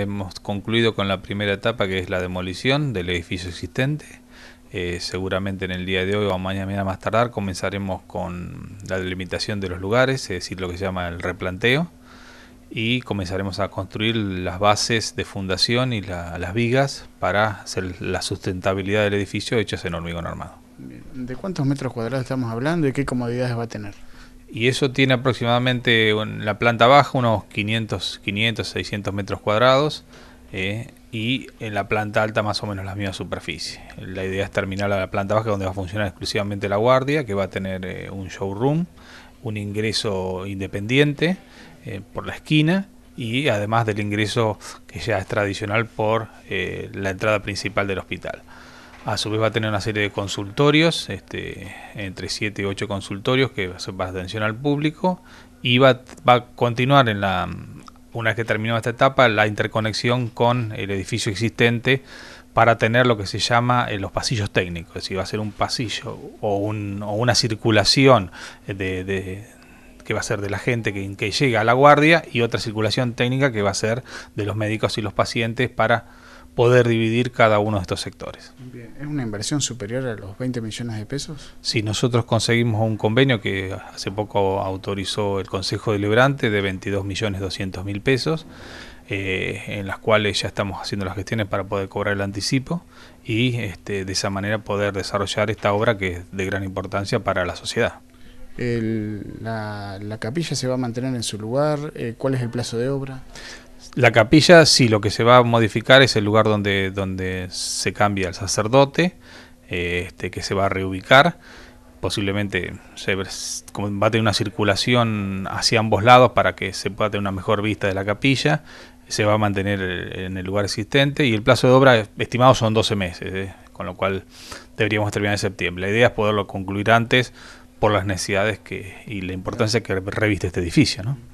Hemos concluido con la primera etapa que es la demolición del edificio existente. Eh, seguramente en el día de hoy o mañana más tardar comenzaremos con la delimitación de los lugares, es decir, lo que se llama el replanteo. Y comenzaremos a construir las bases de fundación y las vigas para hacer la sustentabilidad del edificio hechas en hormigón armado. ¿De cuántos metros cuadrados estamos hablando y qué comodidades va a tener? Y eso tiene aproximadamente en la planta baja unos 500, 500 600 metros cuadrados. Eh, y en la planta alta más o menos la misma superficie. La idea es terminar a la planta baja donde va a funcionar exclusivamente la guardia, que va a tener eh, un showroom, un ingreso independiente eh, por la esquina y además del ingreso que ya es tradicional por la entrada principal del hospital. A su vez va a tener una serie de consultorios, este, entre 7 y 8 consultorios que va a atención al público y va, va a continuar en la, una vez que terminó esta etapa, la interconexión con el edificio existente para tener lo que se llama eh, los pasillos técnicos, es decir, va a ser un pasillo o, una circulación de, que va a ser de la gente que llega a la guardia y otra circulación técnica que va a ser de los médicos y los pacientes para poder dividir cada uno de estos sectores. Bien. ¿Es una inversión superior a los 20 millones de pesos? Sí, nosotros conseguimos un convenio que hace poco autorizó el Consejo Deliberante de 22 millones 200 pesos, eh, en las cuales ya estamos haciendo las gestiones para poder cobrar el anticipo y este, de esa manera poder desarrollar esta obra que es de gran importancia para la sociedad. la, capilla se va a mantener en su lugar? Eh, ¿Cuál es el plazo de obra? La capilla, sí, lo que se va a modificar es el lugar donde, donde se cambia el sacerdote, eh, este, que se va a reubicar. Posiblemente se, va a tener una circulación hacia ambos lados para que se pueda tener una mejor vista de la capilla. Se va a mantener eh, en el lugar existente y el plazo de obra estimado son 12 meses, eh, con lo cual deberíamos terminar en septiembre. La idea es poderlo concluir antes por las necesidades que, y la importancia que reviste este edificio. ¿no?